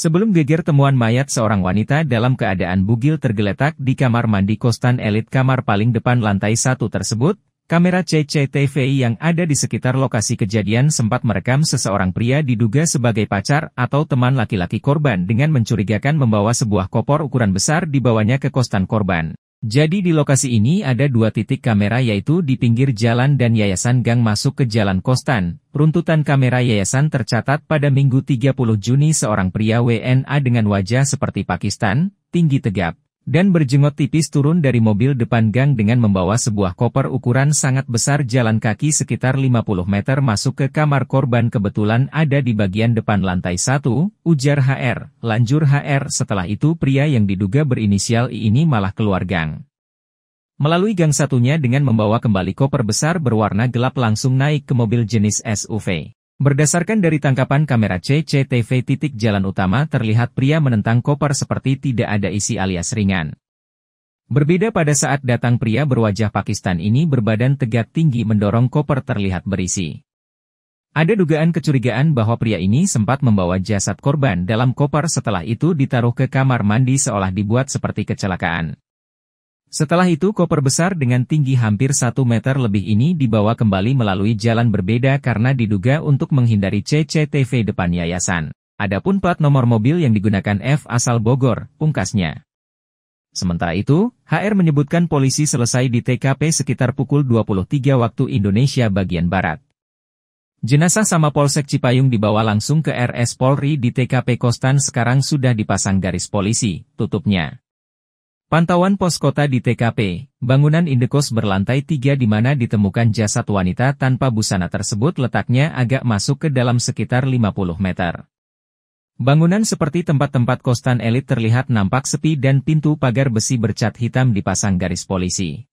Sebelum geger temuan mayat seorang wanita dalam keadaan bugil tergeletak di kamar mandi kostan elit kamar paling depan lantai satu tersebut, kamera CCTV yang ada di sekitar lokasi kejadian sempat merekam seseorang pria diduga sebagai pacar atau teman laki-laki korban dengan mencurigakan membawa sebuah kopor ukuran besar dibawanya ke kostan korban. Jadi di lokasi ini ada dua titik kamera yaitu di pinggir jalan dan Yayasan Gang masuk ke Jalan Kostan. Runtutan kamera Yayasan tercatat pada Minggu 30 Juni seorang pria WNA dengan wajah seperti Pakistan, tinggi tegap, dan berjenggot tipis turun dari mobil depan gang dengan membawa sebuah koper ukuran sangat besar jalan kaki sekitar 50 meter masuk ke kamar korban kebetulan ada di bagian depan lantai 1, ujar HR. Lanjur HR setelah itu pria yang diduga berinisial I ini malah keluar gang. Melalui gang satunya dengan membawa kembali koper besar berwarna gelap langsung naik ke mobil jenis SUV. Berdasarkan dari tangkapan kamera CCTV titik jalan utama terlihat pria menentang koper seperti tidak ada isi alias ringan. Berbeda pada saat datang pria berwajah Pakistan ini berbadan tegak tinggi mendorong koper terlihat berisi. Ada dugaan kecurigaan bahwa pria ini sempat membawa jasad korban dalam koper setelah itu ditaruh ke kamar mandi seolah dibuat seperti kecelakaan. Setelah itu koper besar dengan tinggi hampir 1 meter lebih ini dibawa kembali melalui jalan berbeda karena diduga untuk menghindari CCTV depan yayasan. Adapun plat nomor mobil yang digunakan F asal Bogor, pungkasnya. Sementara itu, HR menyebutkan polisi selesai di TKP sekitar pukul 23 waktu Indonesia bagian Barat. Jenazah sama Polsek Cipayung dibawa langsung ke RS Polri di TKP Kostan sekarang sudah dipasang garis polisi, tutupnya. Pantauan pos kota di TKP, bangunan Indekos berlantai 3 di mana ditemukan jasad wanita tanpa busana tersebut letaknya agak masuk ke dalam sekitar 50 meter. Bangunan seperti tempat-tempat kostan elit terlihat nampak sepi dan pintu pagar besi bercat hitam dipasang garis polisi.